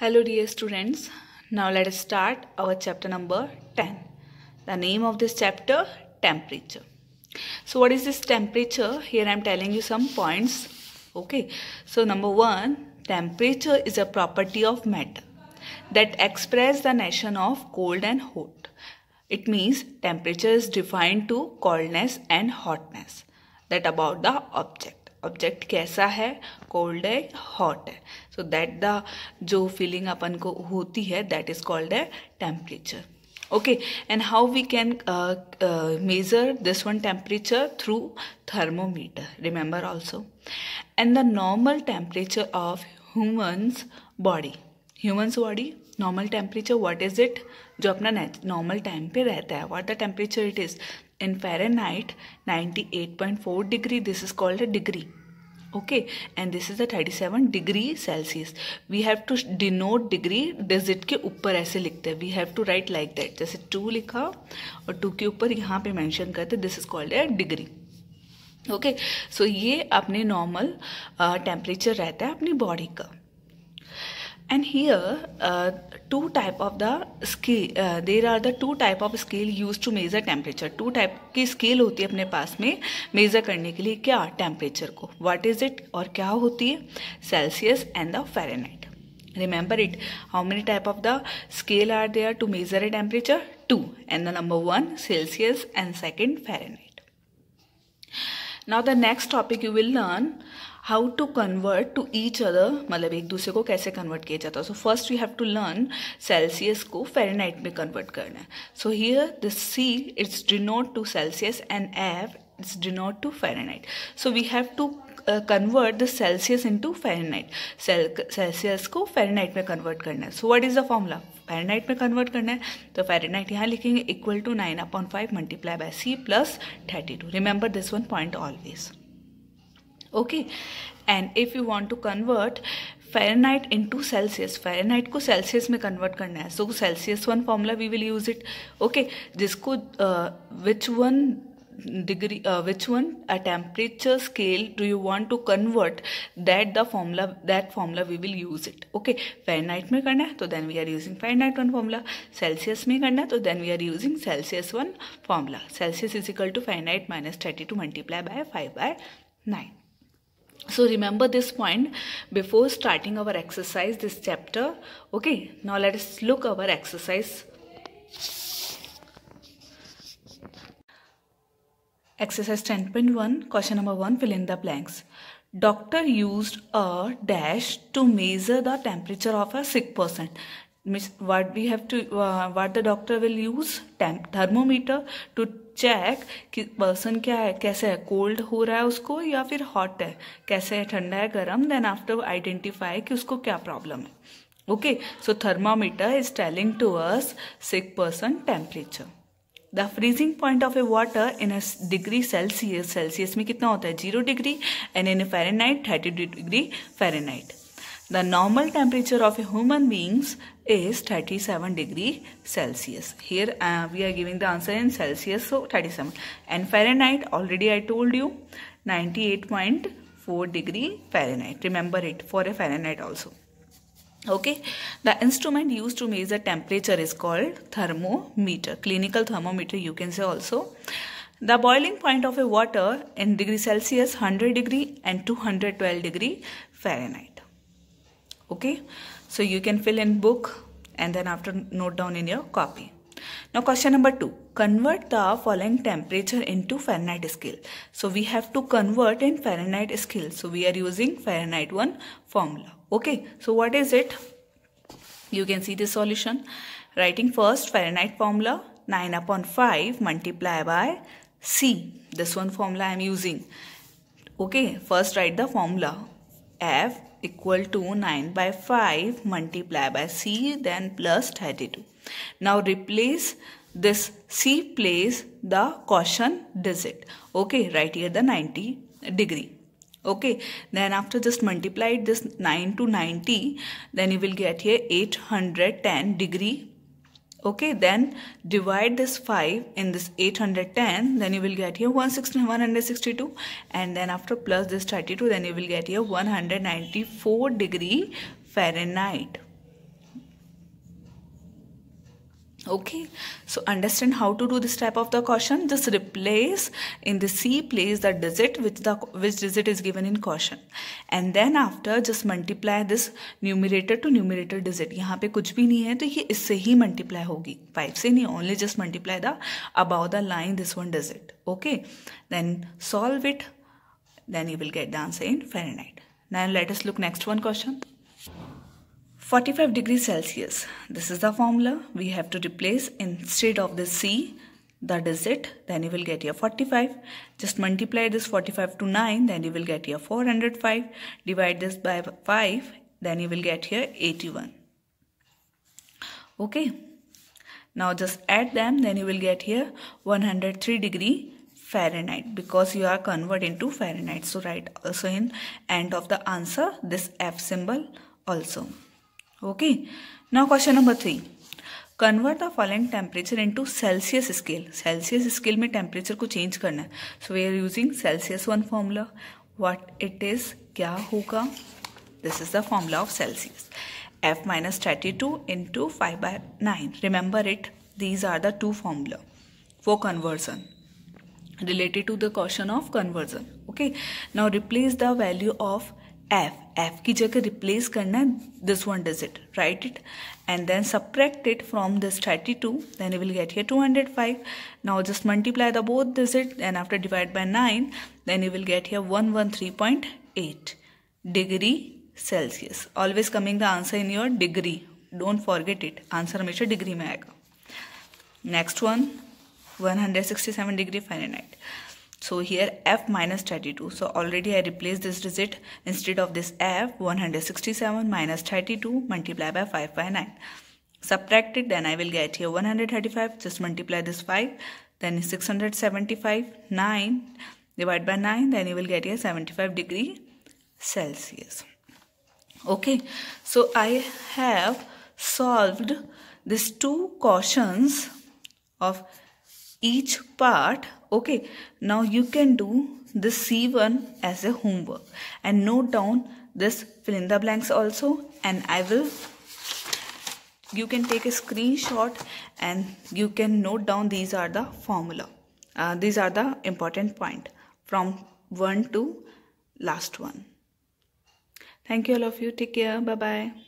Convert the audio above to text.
Hello dear students, now let us start our chapter number 10. The name of this chapter, temperature. So what is this temperature? Here I am telling you some points. Okay, so number one, temperature is a property of matter that express the notion of cold and hot. It means temperature is defined to coldness and hotness that about the object. Object कैसा है cold है hot है so that the जो feeling अपन को होती है that is called a temperature okay and how we can measure this one temperature through thermometer remember also and the normal temperature of humans body humans body normal temperature what is it जो अपना normal time पे रहता है what the temperature it is in Fahrenheit ninety eight point four degree this is called a degree okay and this is the 37 degree celsius we have to denote degree digit ke upar aise likhte हैं we have to write like that jaise 2 likha aur 2 ke upar yahan pe mention karte this is called a degree okay okay, so so ये अपने normal temperature रहता है अपनी body का and here uh, two type of the scale uh, there are the two type of scale used to measure temperature two type की scale होती है अपने पास में measure करने के लिए क्या temperature को what is it और क्या होती है celsius and the fahrenheit remember it how many type of the scale are there to measure a temperature two and the number one celsius and second fahrenheit now the next topic you will learn how to convert to each other मतलब एक दूसरे को कैसे convert किया जाता है so first you have to learn Celsius को Fahrenheit में कन्वर्ट करना है so here this C it's denote to Celsius and F it's denoted to Fahrenheit. So we have to convert the Celsius into Fahrenheit Celsius को Fahrenheit में convert करना है so what is the formula Fahrenheit में convert करना है तो Fahrenheit यहाँ लिखेंगे equal to nine upon five multiply by C plus thirty two remember this one point always okay and if you want to convert Fahrenheit into Celsius Fahrenheit को Celsius में convert करना है so Celsius one formula we will use it okay जिसको which uh, one degree uh, which one a temperature scale do you want to convert that the formula that formula we will use it okay fahrenheit mein karna hai then we are using fahrenheit one formula celsius mein karna hai then we are using celsius one formula celsius is equal to fahrenheit minus 32 multiply by 5 by 9 so remember this point before starting our exercise this chapter okay now let us look our exercise exercise ten point one question number one fill in the blanks doctor use a dash to measure the temperature of a sick person means what we have to what the doctor will use thermometer to check कि person क्या है कैसे है cold हो रहा है उसको या फिर हॉट है कैसे है ठंडा है गर्म देन आफ्टर आइडेंटिफाई कि उसको क्या प्रॉब्लम है okay so thermometer is telling to us sick person temperature the freezing point of a water in a degree Celsius Celsius में कितना होता है zero degree and in Fahrenheit thirty degree Fahrenheit the normal temperature of a human beings is 37 degree Celsius. Here uh, we are giving the answer in Celsius, so 37. And Fahrenheit, already I told you, 98.4 degree Fahrenheit. Remember it for a Fahrenheit also okay the instrument used to measure temperature is called thermometer clinical thermometer you can say also the boiling point of a water in degree celsius 100 degree and 212 degree fahrenheit okay so you can fill in book and then after note down in your copy now question number 2 convert the following temperature into Fahrenheit scale. So we have to convert in Fahrenheit scale. So we are using Fahrenheit 1 formula. Okay, so what is it? You can see the solution. Writing first Fahrenheit formula 9 upon 5 multiply by C. This one formula I am using. Okay, first write the formula. F equal to 9 by 5 multiply by C then plus 32. Now replace this C plays the caution digit. Okay, right here the 90 degree. Okay, then after just multiplied this 9 to 90, then you will get here 810 degree. Okay, then divide this 5 in this 810, then you will get here 160, 162 and then after plus this 32, then you will get here 194 degree Fahrenheit. okay so understand how to do this type of the caution just replace in the c place the digit which the which digit is given in caution and then after just multiply this numerator to numerator digit यहाँ पे कुछ भी नहीं है तो ये इससे ही multiply होगी five से नहीं only just multiply the above the line this one digit okay then solve it then you will get the answer in Fahrenheit now let us look next one question 45 degrees Celsius. This is the formula we have to replace instead of the C that is it then you will get your 45 just multiply this 45 to 9 then you will get your 405 divide this by 5 then you will get here 81 okay now just add them then you will get here 103 degree Fahrenheit because you are converted into Fahrenheit so write also in end of the answer this F symbol also okay now question number three convert the following temperature to Celsius scale Celsius scale में temperature को change करना है so we are using Celsius one formula what it is क्या होगा this is the formula of Celsius F minus thirty two into five by nine remember it these are the two formula for conversion related to the question of conversion okay now replace the value of F F की जगह replace करना है this one does it write it and then subtract it from this thirty two then you will get here two hundred five now just multiply the both this it then after divide by nine then you will get here one one three point eight degree Celsius always coming the answer in your degree don't forget it answer हमेशा degree में आएगा next one one hundred sixty seven degree Fahrenheit So here f minus 32. So already I replaced this digit instead of this f 167 minus 32 multiplied by 5 by 9. Subtract it then I will get here 135 just multiply this 5 then 675 9 divided by 9 then you will get here 75 degree Celsius. Okay so I have solved these two cautions of each part okay now you can do this c1 as a homework and note down this fill in the blanks also and i will you can take a screenshot and you can note down these are the formula uh, these are the important point from 1 to last one thank you all of you take care bye bye